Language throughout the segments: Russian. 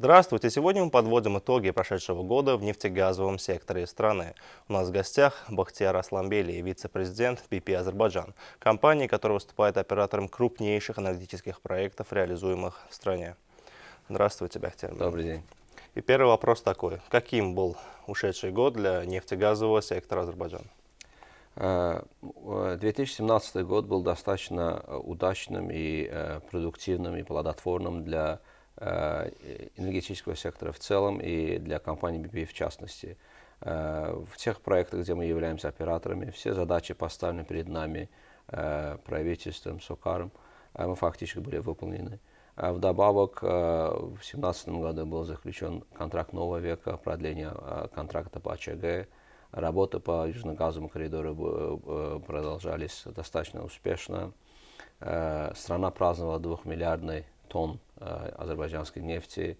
Здравствуйте! Сегодня мы подводим итоги прошедшего года в нефтегазовом секторе страны. У нас в гостях Бахтияр Асламбели, вице-президент BP Азербайджан, компании, которая выступает оператором крупнейших энергетических проектов, реализуемых в стране. Здравствуйте, Бахтияр. Добрый день. И первый вопрос такой. Каким был ушедший год для нефтегазового сектора Азербайджана? 2017 э, год был достаточно э, удачным и э, продуктивным и плодотворным для Э, энергетического сектора в целом и для компании BP в частности. Э, в тех проектах, где мы являемся операторами, все задачи поставлены перед нами э, правительством, СОКАРом, а мы фактически были выполнены. А вдобавок, в 2017 году был заключен контракт нового века, продление контракта по АЧГ. Работы по южно-газовому коридору продолжались достаточно успешно. Страна праздновала 2 миллиардный тонн Э, азербайджанской нефти.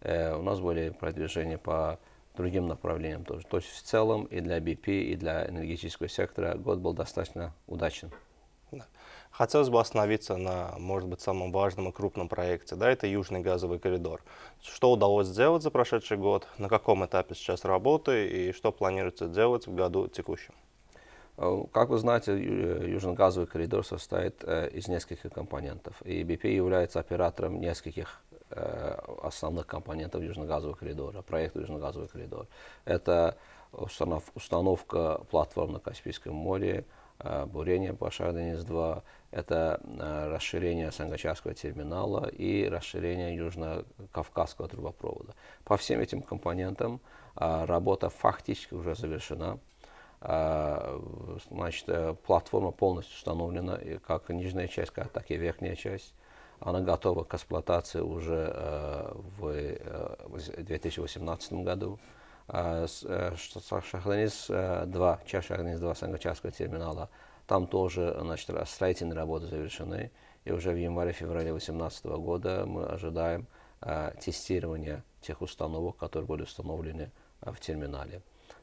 Э, у нас были продвижения по другим направлениям тоже. То есть в целом и для BP, и для энергетического сектора год был достаточно удачен. Хотелось бы остановиться на, может быть, самом важном и крупном проекте, да, это Южный газовый коридор. Что удалось сделать за прошедший год, на каком этапе сейчас работы и что планируется делать в году текущем? Э, как вы знаете, э, Южный газовый коридор состоит э, из нескольких компонентов, и BP является оператором нескольких основных компонентов Южно-газового коридора, проекта Южно-газовый коридор. Это установка платформ на Каспийском море, бурение Башар-Денис-2, это расширение Сангачарского терминала и расширение Южно-Кавказского трубопровода. По всем этим компонентам работа фактически уже завершена. А, значит, э, платформа полностью установлена, как нижняя часть, так и верхняя часть. Она готова к эксплуатации уже э, в 2018 э, году. Шахданис 2 часть Шахранис-2 Сангачарского терминала, там тоже значит, строительные работы завершены. И уже в январе-феврале 2018 года мы ожидаем тестирования тех установок, которые были установлены в терминале.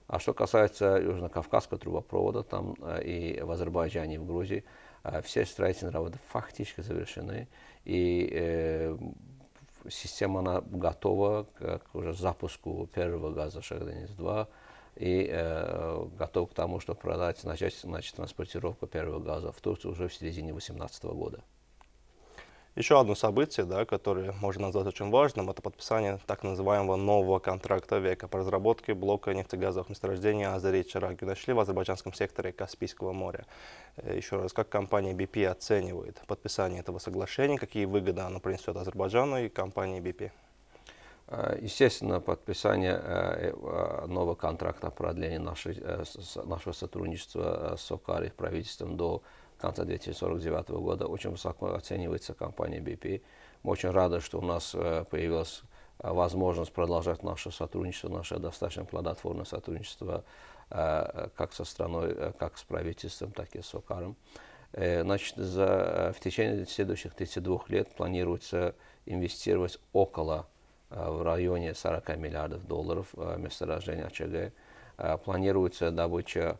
А что касается Южно-Кавказского трубопровода, там э, и в Азербайджане, и в Грузии, э, все строительные работы фактически завершены, и э, система она готова к, уже запуску первого газа Шахданец-2 и э, готова к тому, чтобы продать, начать, значит транспортировку первого газа в Турцию уже в середине 2018 года. Еще одно событие, да, которое можно назвать очень важным, это подписание так называемого нового контракта века по разработке блока нефтегазовых месторождений Азари-Чирак. Нашли в азербайджанском секторе Каспийского моря. Э, Еще раз, как компания BP оценивает подписание этого соглашения, какие выгоды оно принесет Азербайджану и компании BP? Э, естественно, подписание э, нового контракта продление нашего сотрудничества с ОКАРИ правительством до конца 2049 года. Очень высоко оценивается компания BP. Мы очень рады, что у нас э, появилась э, возможность продолжать наше сотрудничество, наше достаточно плодотворное сотрудничество э, как со страной, как с правительством, так и с ОКАРом. Значит, за, в течение следующих 32 лет планируется инвестировать около в районе 40 миллиардов долларов в месторождение АЧГ. Планируется добыча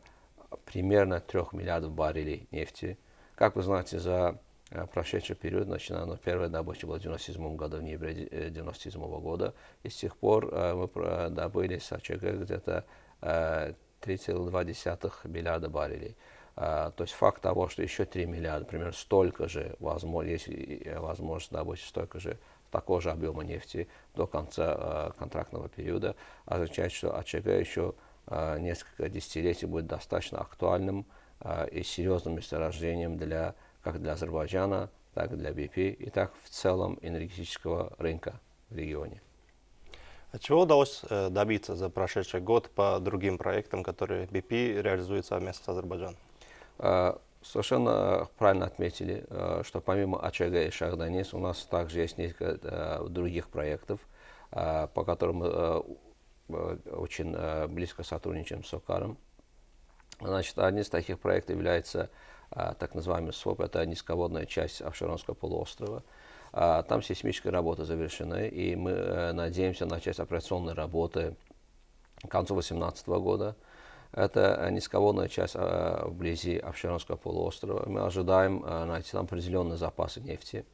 примерно 3 миллиардов баррелей нефти. Как вы знаете, за э, прошедший период, начиная но первой добычи была в 97 году, в ноябре 97 э, -го года, и с тех пор э, мы добыли с АЧГ где-то 3,2 миллиарда баррелей. А, то есть факт того, что еще 3 миллиарда, примерно столько же, возможно, есть возможность добыть столько же такого же объема нефти до конца контрактного периода, означает, что АЧГ еще а, несколько десятилетий будет достаточно актуальным а, и серьезным месторождением для, как для Азербайджана, так и для BP и так в целом энергетического рынка в регионе. А чего удалось э, добиться за прошедший год по другим проектам, которые BP реализует совместно с Азербайджаном? А, совершенно правильно отметили, э, что помимо АЧГ и Шахданис у нас также есть несколько э, других проектов, по которым Э, очень э, близко сотрудничаем с ОКАРом. Значит, один из таких проектов является э, так называемый СВОП, это низководная часть Авшеронского полуострова. Там сейсмическая работа завершена, и мы надеемся начать операционные работы к концу 2018 года. Это низководная часть вблизи Авшеронского полуострова. Мы ожидаем найти там определенные запасы нефти.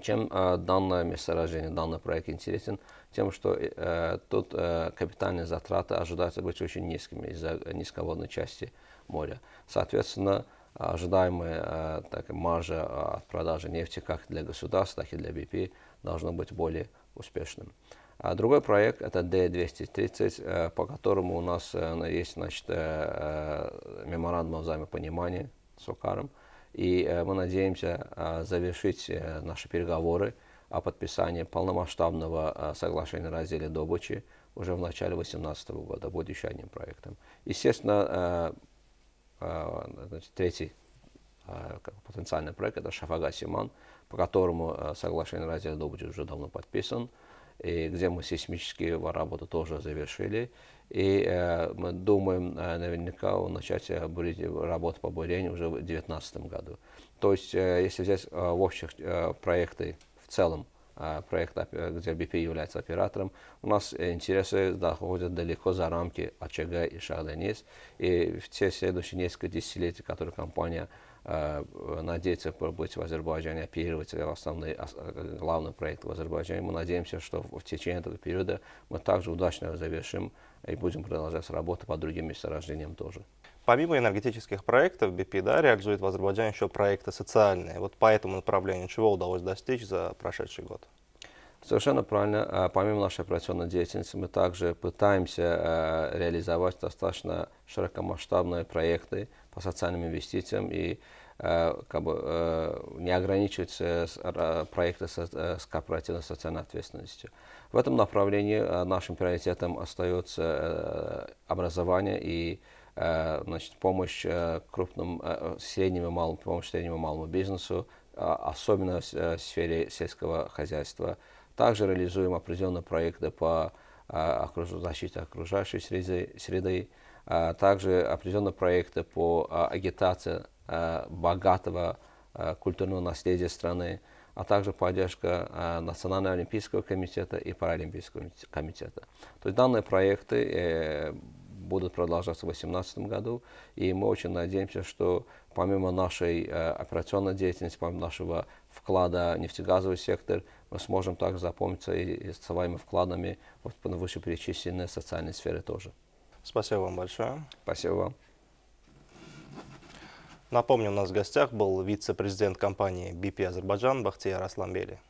Чем э, данное месторождение, данный проект интересен? Тем, что э, тут э, капитальные затраты ожидаются быть очень низкими из-за низководной части моря. Соответственно, ожидаемая э, так, маржа э, от продажи нефти как для государства, так и для BP должна быть более успешным. А другой проект это D230, э, по которому у нас э, есть значит, э, э меморандум взаимопонимания с ОКАРом. И э, мы надеемся э, завершить э, наши переговоры о подписании полномасштабного соглашения о разделе добычи уже в начале 2018 года, будет еще одним проектом. Естественно, значит, третий потенциальный проект – это Шафага Симан, по которому соглашение о разделе добычи уже давно подписано и где мы сейсмические работы тоже завершили. И э, мы думаем э, наверняка начать э, работу по бурению уже в 2019 году. То есть, э, если взять э, в общих э, проекты в целом, э, проект, где BP является оператором, у нас интересы доходят далеко за рамки АЧГ и Шарденис. И в те следующие несколько десятилетий, которые компания Э, надеется быть в Азербайджане, оперировать э, основные, э, главный проект в Азербайджане. Мы надеемся, что в течение этого периода мы также удачно завершим и будем продолжать работу по другим месторождениям тоже. Помимо энергетических проектов, BP да, реализует в Азербайджане еще проекты социальные. Вот по этому направлению чего удалось достичь за прошедший год? Совершенно правильно. А, помимо нашей операционной деятельности, мы также пытаемся э, реализовать достаточно широкомасштабные проекты по социальным инвестициям и э, как бы, э, не ограничивать проекты с корпоративной социальной ответственностью. В этом направлении нашим приоритетом остается образование и значит, помощь крупным, средним и малым, помощь среднему и малому бизнесу, а, особенно в сфере сельского хозяйства, также реализуем определенные проекты по а, защите окружающей среды, а, также определенные проекты по а, агитации богатого культурного наследия страны, а также поддержка Национального олимпийского комитета и Паралимпийского комитета. То есть данные проекты э, будут продолжаться в 2018 году. И мы очень надеемся, что помимо нашей э, операционной деятельности, помимо нашего вклада в нефтегазовый сектор, мы сможем также запомниться и, и с своими вкладами вот, на вышеперечисленные социальные сферы тоже. Спасибо вам большое. Спасибо вам. Напомню, у нас в гостях был вице-президент компании BP Азербайджан Бахтияр Асламбели.